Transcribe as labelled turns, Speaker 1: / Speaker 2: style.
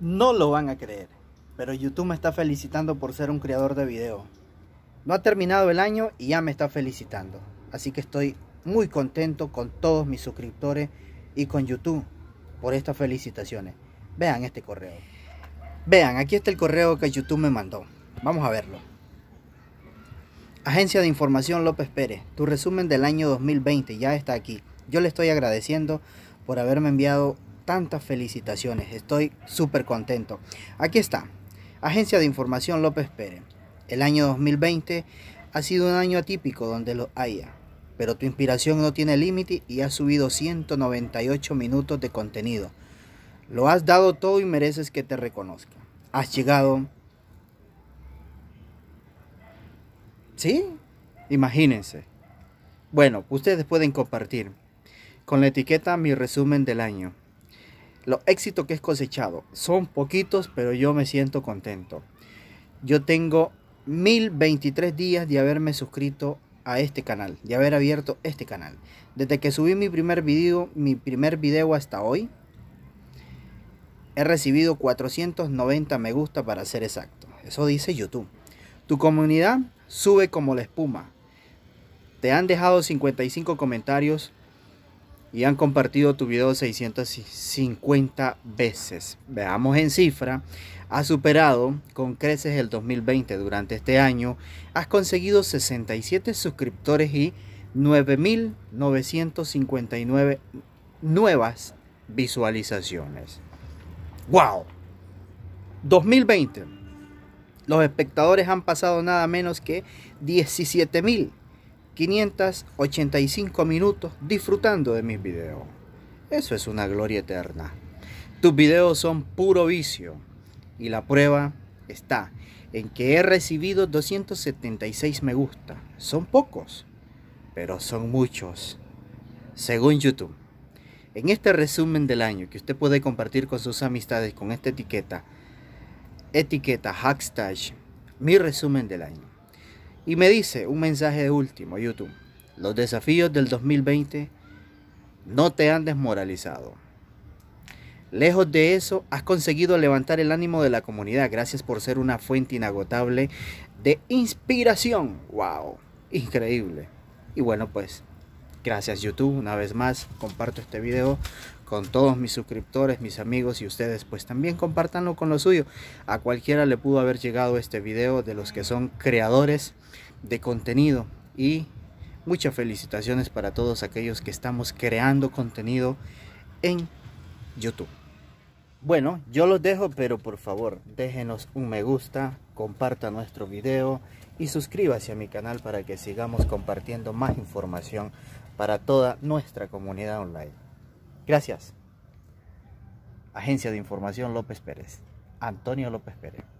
Speaker 1: No lo van a creer, pero YouTube me está felicitando por ser un creador de video. No ha terminado el año y ya me está felicitando. Así que estoy muy contento con todos mis suscriptores y con YouTube por estas felicitaciones. Vean este correo. Vean, aquí está el correo que YouTube me mandó. Vamos a verlo. Agencia de Información López Pérez, tu resumen del año 2020 ya está aquí. Yo le estoy agradeciendo por haberme enviado tantas felicitaciones. Estoy súper contento. Aquí está. Agencia de Información López Pérez. El año 2020 ha sido un año atípico donde lo haya, pero tu inspiración no tiene límite y has subido 198 minutos de contenido. Lo has dado todo y mereces que te reconozca. Has llegado... ¿Sí? Imagínense. Bueno, ustedes pueden compartir con la etiqueta mi resumen del año los éxitos que he cosechado. Son poquitos, pero yo me siento contento. Yo tengo 1023 días de haberme suscrito a este canal, de haber abierto este canal. Desde que subí mi primer video, mi primer video hasta hoy, he recibido 490 me gusta para ser exacto. Eso dice YouTube. Tu comunidad sube como la espuma. Te han dejado 55 comentarios y han compartido tu video 650 veces. Veamos en cifra. Has superado con creces el 2020 durante este año. Has conseguido 67 suscriptores y 9.959 nuevas visualizaciones. ¡Wow! 2020. Los espectadores han pasado nada menos que 17.000 585 minutos disfrutando de mis videos. Eso es una gloria eterna. Tus videos son puro vicio y la prueba está en que he recibido 276 me gusta. Son pocos, pero son muchos, según YouTube. En este resumen del año que usted puede compartir con sus amistades con esta etiqueta, etiqueta hashtag, mi resumen del año. Y me dice un mensaje de último, YouTube. Los desafíos del 2020 no te han desmoralizado. Lejos de eso, has conseguido levantar el ánimo de la comunidad. Gracias por ser una fuente inagotable de inspiración. ¡Wow! Increíble. Y bueno, pues Gracias YouTube una vez más, comparto este video con todos mis suscriptores, mis amigos y ustedes pues también compartanlo con lo suyo. A cualquiera le pudo haber llegado este video de los que son creadores de contenido y muchas felicitaciones para todos aquellos que estamos creando contenido en YouTube. Bueno, yo los dejo, pero por favor, déjenos un me gusta, comparta nuestro video y suscríbase a mi canal para que sigamos compartiendo más información para toda nuestra comunidad online. Gracias. Agencia de Información López Pérez. Antonio López Pérez.